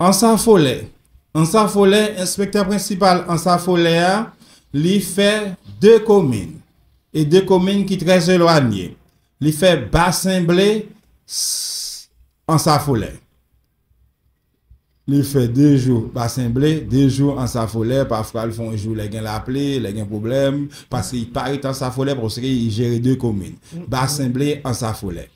An sa folè, an sa folè, inspektèr prinsipal an sa folè a, li fè dè komine. E dè komine ki trè zè lwa nye. Li fè basen blè, an sa folè. Li fè dè jou basen blè, dè jou an sa folè, pa fwa lifon jou lè gen la plè, lè gen probleme, pa se yi pari tan sa folè, pa se yi jèri dè komine. Mm. Basen blè, an sa folè.